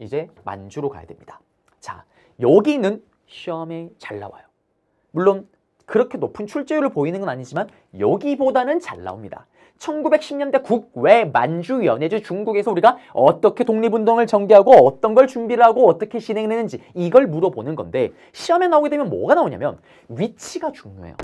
이제 만주로 가야 됩니다. 자, 여기는 시험에 잘 나와요. 물론 그렇게 높은 출제율을 보이는 건 아니지만 여기보다는 잘 나옵니다. 1910년대 국외 만주 연해주 중국에서 우리가 어떻게 독립운동을 전개하고 어떤 걸 준비를 하고 어떻게 진행했는지 이걸 물어보는 건데 시험에 나오게 되면 뭐가 나오냐면 위치가 중요해요.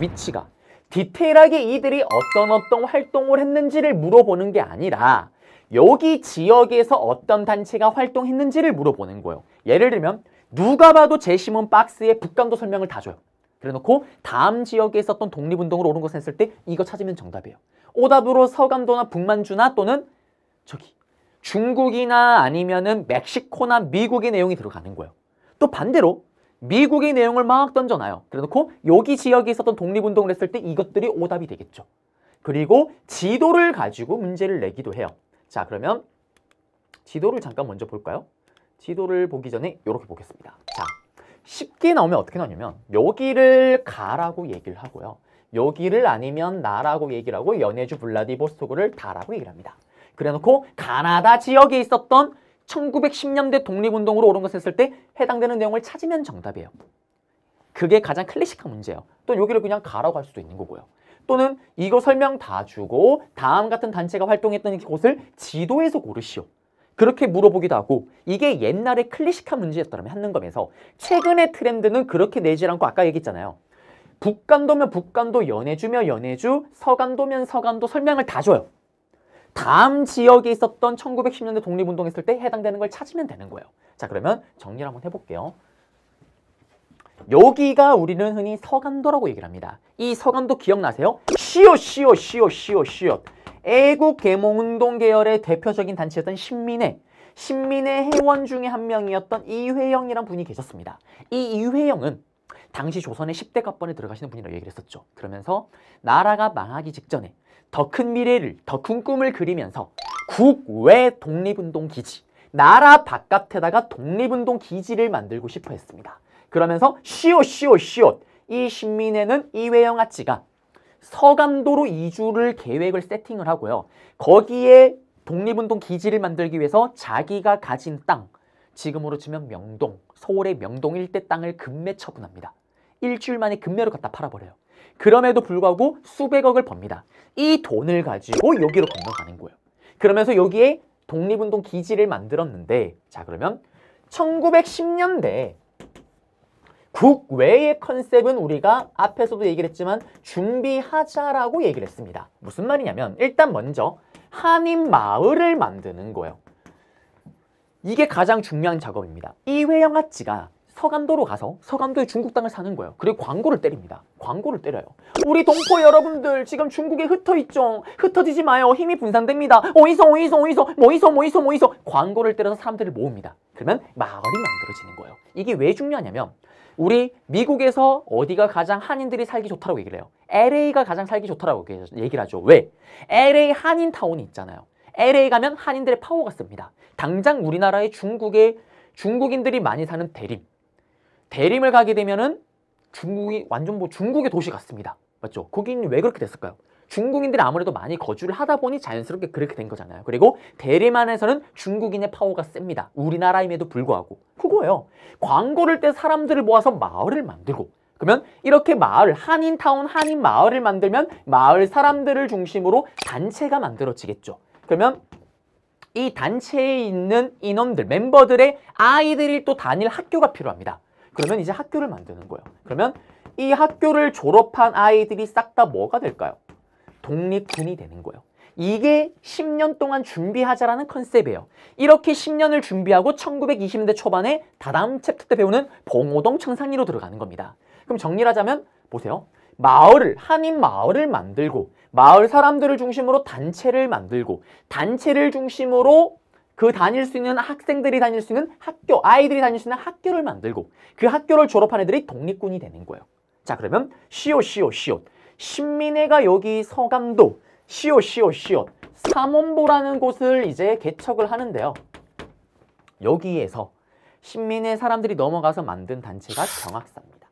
위치가 디테일하게 이들이 어떤 어떤 활동을 했는지를 물어보는 게 아니라 여기 지역에서 어떤 단체가 활동했는지를 물어보는 거예요. 예를 들면 누가 봐도 제시문 박스에 북강도 설명을 다 줘요. 그래놓고 다음 지역에 있었던 독립운동을 오른 것을 했을 때 이거 찾으면 정답이에요. 오답으로 서강도나 북만주나 또는 저기 중국이나 아니면은 멕시코나 미국의 내용이 들어가는 거예요. 또 반대로 미국의 내용을 막 던져놔요. 그래놓고 여기 지역에 있었던 독립운동을 했을 때 이것들이 오답이 되겠죠. 그리고 지도를 가지고 문제를 내기도 해요. 자 그러면 지도를 잠깐 먼저 볼까요? 지도를 보기 전에 이렇게 보겠습니다. 자 쉽게 나오면 어떻게 나오냐면 여기를 가라고 얘기를 하고요. 여기를 아니면 나라고 얘기를 하고 연해주 블라디보스토크를 다라고 얘기를 합니다. 그래놓고 가나다 지역에 있었던 1910년대 독립운동으로 오른 것을 했을 때 해당되는 내용을 찾으면 정답이에요. 그게 가장 클래식한 문제예요. 또 여기를 그냥 가라고 할 수도 있는 거고요. 또는 이거 설명 다 주고 다음 같은 단체가 활동했던 곳을 지도에서 고르시오. 그렇게 물어보기도 하고 이게 옛날에 클래식한 문제였다면 한능검에서 최근의 트렌드는 그렇게 내지 않고 아까 얘기했잖아요. 북간도면 북간도 연해주며 연해주 서간도면 서간도 설명을 다 줘요. 다음 지역에 있었던 1910년대 독립운동 했을 때 해당되는 걸 찾으면 되는 거예요. 자 그러면 정리를 한번 해볼게요. 여기가 우리는 흔히 서간도라고 얘기를 합니다. 이 서간도 기억나세요? 시옷, 시옷, 시옷, 시옷, 시옷. 애국 계몽운동 계열의 대표적인 단체였던 신민회. 신민회 회원 중에 한 명이었던 이회영이란 분이 계셨습니다. 이 이회영은 당시 조선의 10대 갑번에 들어가시는 분이라고 얘기를 했었죠. 그러면서 나라가 망하기 직전에 더 큰 미래를, 더 큰 꿈을 그리면서 국외 독립운동 기지, 나라 바깥에다가 독립운동 기지를 만들고 싶어 했습니다. 그러면서 시옷 시옷 시옷 이 신민회는 이회영 아치가 서강도로 이주를 계획을 세팅을 하고요. 거기에 독립운동 기지를 만들기 위해서 자기가 가진 땅, 지금으로 치면 명동, 서울의 명동 일대 땅을 급매 처분합니다. 일주일 만에 급매로 갖다 팔아버려요. 그럼에도 불구하고 수백억을 법니다. 이 돈을 가지고 여기로 건너가는 거예요. 그러면서 여기에 독립운동 기지를 만들었는데 자 그러면 1910년대 국외의 컨셉은 우리가 앞에서도 얘기를 했지만 준비하자라고 얘기를 했습니다. 무슨 말이냐면 일단 먼저 한인 마을을 만드는 거예요. 이게 가장 중요한 작업입니다. 이회영 아치가 서감도로 가서 서감도의 중국 땅을 사는 거예요. 그리고 광고를 때립니다. 광고를 때려요. 우리 동포 여러분들 지금 중국에 흩어있죠. 흩어지지 마요. 힘이 분산됩니다. 어디서 어디서 어디서 뭐이서 뭐이서 뭐이서 광고를 때려서 사람들을 모읍니다. 그러면 마을이 만들어지는 거예요. 이게 왜 중요하냐면 우리 미국에서 어디가 가장 한인들이 살기 좋다라고 얘기를 해요. LA가 가장 살기 좋다라고 얘기를 하죠. 왜? LA 한인타운이 있잖아요. LA 가면 한인들의 파워가 셉니다. 당장 우리나라의 중국에 중국인들이 많이 사는 대림. 대림을 가게 되면은 중국이 완전 뭐 중국의 도시 같습니다. 맞죠? 거기는 왜 그렇게 됐을까요? 중국인들이 아무래도 많이 거주를 하다 보니 자연스럽게 그렇게 된 거잖아요. 그리고 대림 안에서는 중국인의 파워가 셉니다. 우리나라임에도 불구하고. 그거예요. 광고를 때 사람들을 모아서 마을을 만들고 그러면 이렇게 마을, 한인타운, 한인마을을 만들면 마을 사람들을 중심으로 단체가 만들어지겠죠. 그러면 이 단체에 있는 인원들, 멤버들의 아이들이 또 단일 학교가 필요합니다. 그러면 이제 학교를 만드는 거예요. 그러면 이 학교를 졸업한 아이들이 싹 다 뭐가 될까요? 독립군이 되는 거예요. 이게 10년 동안 준비하자라는 컨셉이에요. 이렇게 10년을 준비하고 1920년대 초반에 다다음 챕터 때 배우는 봉오동 청상리로 들어가는 겁니다. 그럼 정리를 하자면 보세요. 마을을 한인 마을을 만들고 마을 사람들을 중심으로 단체를 만들고 단체를 중심으로 그 다닐 수 있는 학생들이 다닐 수 있는 학교, 아이들이 다닐 수 있는 학교를 만들고 그 학교를 졸업한 애들이 독립군이 되는 거예요. 자 그러면 시옷 시옷 시옷 신민회가 여기 서감도 시옷, 시옷, 시옷. 사몬보라는 곳을 이제 개척을 하는데요. 여기에서 신민의 사람들이 넘어가서 만든 단체가 경악사입니다.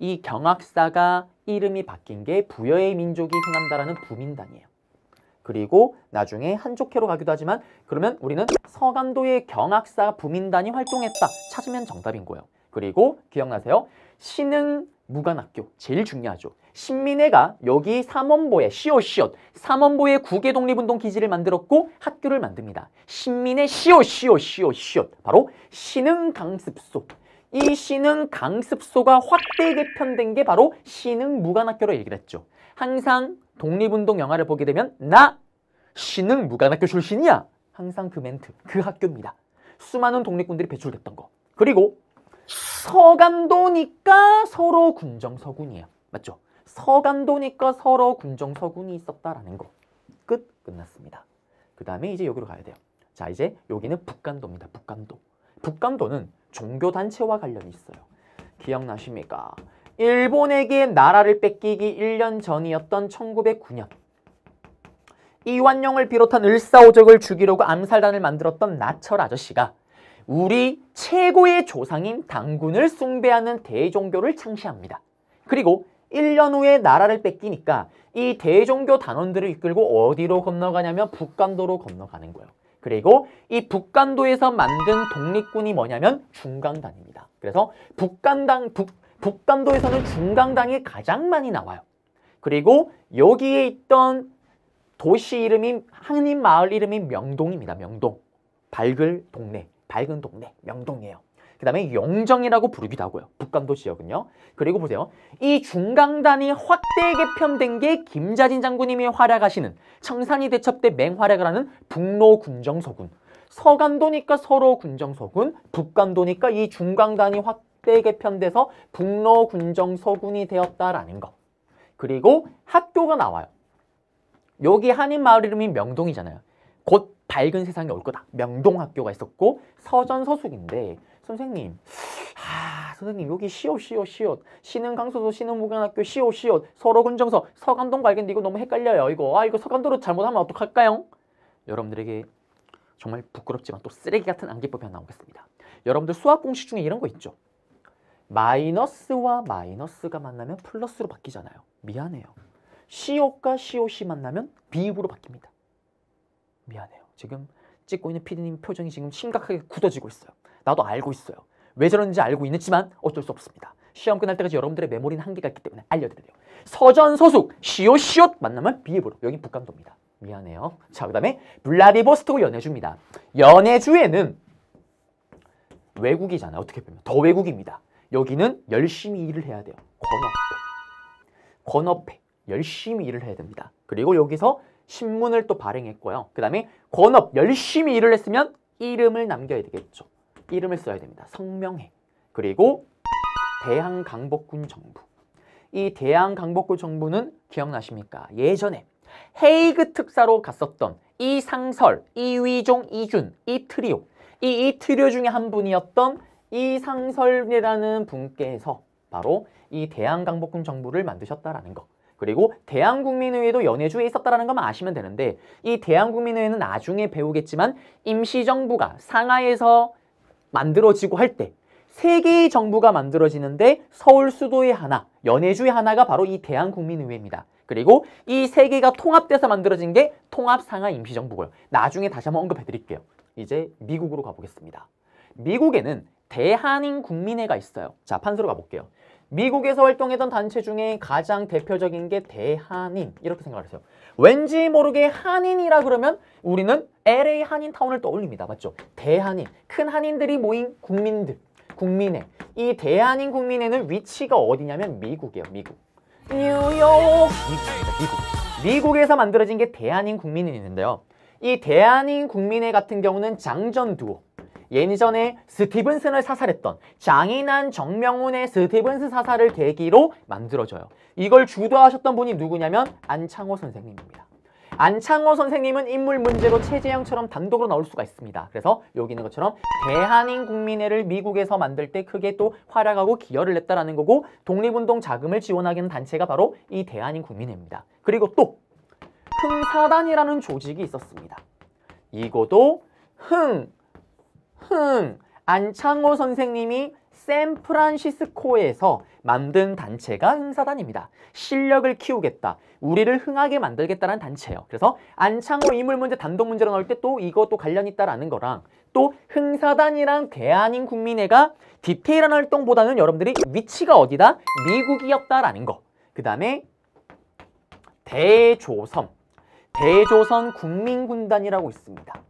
이 경악사가 이름이 바뀐 게 부여의 민족이 흥한다라는 부민단이에요. 그리고 나중에 한족회로 가기도 하지만 그러면 우리는 서간도의 경악사 부민단이 활동했다 찾으면 정답인 거예요. 그리고 기억나세요? 신흥 무관학교 제일 중요하죠. 신민회가 여기 삼원보에 시옷시옷 삼원보에 국외 독립운동 기지를 만들었고 학교를 만듭니다. 신민회 시옷시옷시옷시옷 바로 신흥 강습소 이 신흥 강습소가 확대 개편된 게 바로 신흥 무관학교로 얘기를 했죠. 항상 독립운동 영화를 보게 되면 나 신흥 무관학교 출신이야. 항상 그 멘트, 그 학교입니다. 수많은 독립군들이 배출됐던 거. 그리고 서감도니까 서로 군정서군이에요. 맞죠? 서간도니까 서로 군정서군이 있었다라는 거. 끝 끝났습니다. 그 다음에 이제 여기로 가야 돼요. 자 이제 여기는 북간도입니다. 북간도. 북간도는 종교단체와 관련이 있어요. 기억나십니까? 일본에게 나라를 뺏기기 1년 전이었던 1909년 이완용을 비롯한 을사오적을 죽이려고 암살단을 만들었던 나철 아저씨가 우리 최고의 조상인 당군을 숭배하는 대종교를 창시합니다. 그리고 1년 후에 나라를 뺏기니까 이 대종교 단원들을 이끌고 어디로 건너가냐면 북간도로 건너가는 거예요. 그리고 이 북간도에서 만든 독립군이 뭐냐면 중강당입니다. 그래서 북간당 북, 북간도에서는 중강당이 가장 많이 나와요. 그리고 여기에 있던 도시 이름인 한인 마을 이름인 명동입니다. 명동. 밝을 동네, 밝은 동네, 명동이에요. 그 다음에 영정이라고 부르기도 하고요. 북강도 지역은요. 그리고 보세요. 이 중강단이 확대 개편된 게 김자진 장군님이 활약하시는 청산이 대첩 때 맹활약을 하는 북로 군정서군 서간도니까 서로 군정서군 북간도니까 이 중강단이 확대 개편돼서 북로 군정서군이 되었다라는 거. 그리고 학교가 나와요. 여기 한인 마을 이름이 명동이잖아요. 곧 밝은 세상이 올 거다. 명동학교가 있었고 서전서숙인데 선생님, 아, 선생님 여기 시옷 시옷 시옷 신흥 강서도 신흥 무관학교 시옷 시옷 서로 군정서 서감동 발견돼 이거 너무 헷갈려요 이거 아 이거 서감도로 잘못하면 어떡할까요? 여러분들에게 정말 부끄럽지만 또 쓰레기 같은 암기법이 하나 나오겠습니다. 여러분들 수학 공식 중에 이런 거 있죠? 마이너스와 마이너스가 만나면 플러스로 바뀌잖아요. 미안해요. 시옷과 시옷이 만나면 비읍으로 바뀝니다. 미안해요. 지금 찍고 있는 피디님 표정이 지금 심각하게 굳어지고 있어요. 나도 알고 있어요. 왜 저러는지 알고 있지만 어쩔 수 없습니다. 시험 끝날 때까지 여러분들의 메모리는 한계가 있기 때문에 알려드려요. 서전서숙, 시옷시옷 만나면 비해보로 여기 북강도입니다. 미안해요. 자, 그 다음에 블라디보스토크 연해주입니다. 연해주에는 외국이잖아요. 어떻게 보면. 더 외국입니다. 여기는 열심히 일을 해야 돼요. 권업회. 권업회. 열심히 일을 해야 됩니다. 그리고 여기서 신문을 또 발행했고요. 그 다음에 권업, 열심히 일을 했으면 이름을 남겨야 되겠죠. 이름을 써야 됩니다. 성명회 그리고 대한강복군 정부 이 대한강복군 정부는 기억나십니까? 예전에 헤이그 특사로 갔었던 이상설, 이위종, 이준, 이 트리오 이, 이 트리오 중에 한 분이었던 이상설이라는 분께서 바로 이 대한강복군 정부를 만드셨다라는 것 그리고 대한국민의회도 연해주에 있었다는 것만 아시면 되는데 이대한국민의회는 나중에 배우겠지만 임시정부가 상하에서 만들어지고 할 때 세 개의 정부가 만들어지는데 서울 수도의 하나, 연해주의 하나가 바로 이 대한국민의회입니다. 그리고 이 세 개가 통합돼서 만들어진 게 통합상하 임시정부고요. 나중에 다시 한번 언급해 드릴게요. 이제 미국으로 가보겠습니다. 미국에는 대한인 국민회가 있어요. 자, 판서로 가볼게요. 미국에서 활동했던 단체 중에 가장 대표적인 게 대한인 이렇게 생각하세요. 왠지 모르게 한인이라 그러면 우리는 LA 한인타운을 떠올립니다. 맞죠? 대한인, 큰 한인들이 모인 국민들, 국민의이 대한인 국민회는 위치가 어디냐면 미국이에요. 미국. 뉴욕! 미국입니다. 미국. 미국에서 만들어진 게 대한인 국민회인데요. 이 대한인 국민회 같은 경우는 장전 두어 예전에 스티븐슨을 사살했던 장인한 정명훈의 스티븐슨 사살을 계기로 만들어져요. 이걸 주도하셨던 분이 누구냐면 안창호 선생님입니다. 안창호 선생님은 인물 문제로 최재형처럼 단독으로 나올 수가 있습니다. 그래서 여기 있는 것처럼 대한인 국민회를 미국에서 만들 때 크게 또 활약하고 기여를 했다라는 거고 독립운동 자금을 지원하기는 단체가 바로 이 대한인 국민회입니다. 그리고 또 흥사단이라는 조직이 있었습니다. 이거도 흥, 흥 안창호 선생님이 샌프란시스코에서 만든 단체가 흥사단입니다. 실력을 키우겠다. 우리를 흥하게 만들겠다는 단체예요. 그래서 안창호 인물문제 단독문제로 나올 때 또 이것도 관련 이 있다라는 거랑 또 흥사단이랑 대한인 국민회가 디테일한 활동보다는 여러분들이 위치가 어디다? 미국이었다라는 거. 그 다음에 대조선. 대조선 국민군단이라고 있습니다.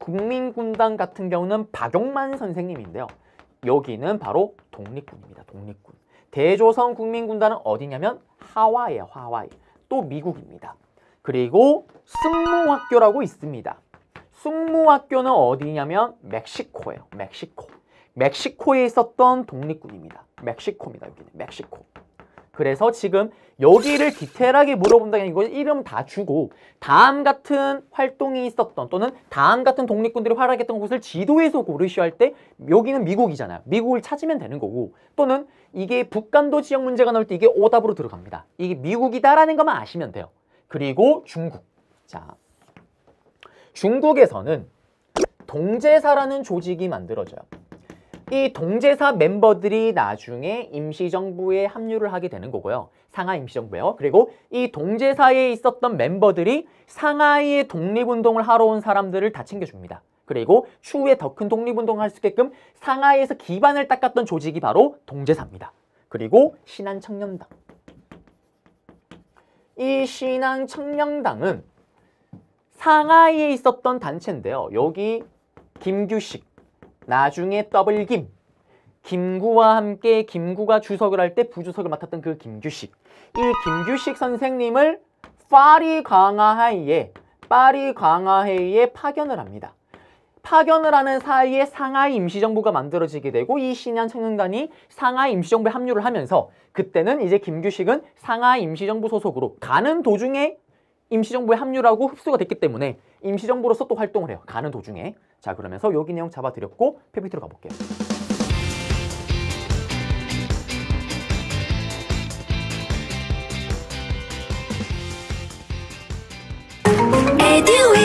국민군당 같은 경우는 박용만 선생님인데요. 여기는 바로 독립군입니다. 독립군. 대조선 국민군단은 어디냐면 하와이에 요 하와이. 또 미국입니다. 그리고 승무학교라고 있습니다. 승무학교는 어디냐면 멕시코예요. 멕시코. 멕시코에 있었던 독립군입니다. 멕시코입니다. 여기는 멕시코. 그래서 지금 여기를 디테일하게 물어본다는 이거 이름 다 주고 다음 같은 활동이 있었던 또는 다음 같은 독립군들이 활약했던 곳을 지도에서 고르시오 할때 여기는 미국이잖아요. 미국을 찾으면 되는 거고 또는 이게 북간도 지역 문제가 나올 때 이게 오답으로 들어갑니다. 이게 미국이다라는 것만 아시면 돼요. 그리고 중국. 자, 중국에서는 동제사라는 조직이 만들어져요. 이 동제사 멤버들이 나중에 임시정부에 합류를 하게 되는 거고요. 상하 임시정부예요. 그리고 이 동제사에 있었던 멤버들이 상하이의 독립운동을 하러 온 사람들을 다 챙겨줍니다. 그리고 추후에 더 큰 독립운동을 할 수 있게끔 상하이에서 기반을 닦았던 조직이 바로 동제사입니다. 그리고 신한청년당. 이 신한청년당은 상하이에 있었던 단체인데요. 여기 김규식, 나중에 더블김 김구와 함께 김구가 주석을 할 때 부주석을 맡았던 그 김규식 이 김규식 선생님을 파리 강화회의에 파리 강화회의에 파견을 합니다. 파견을 하는 사이에 상하이 임시정부가 만들어지게 되고 이 신현 청년단이 상하이 임시정부에 합류를 하면서 그때는 이제 김규식은 상하이 임시정부 소속으로 가는 도중에 임시정부에 합류라고 흡수가 됐기 때문에 임시정부로서 또 활동을 해요. 가는 도중에. 자 그러면서 여기 내용 잡아드렸고 페피트로 가볼게요. 에듀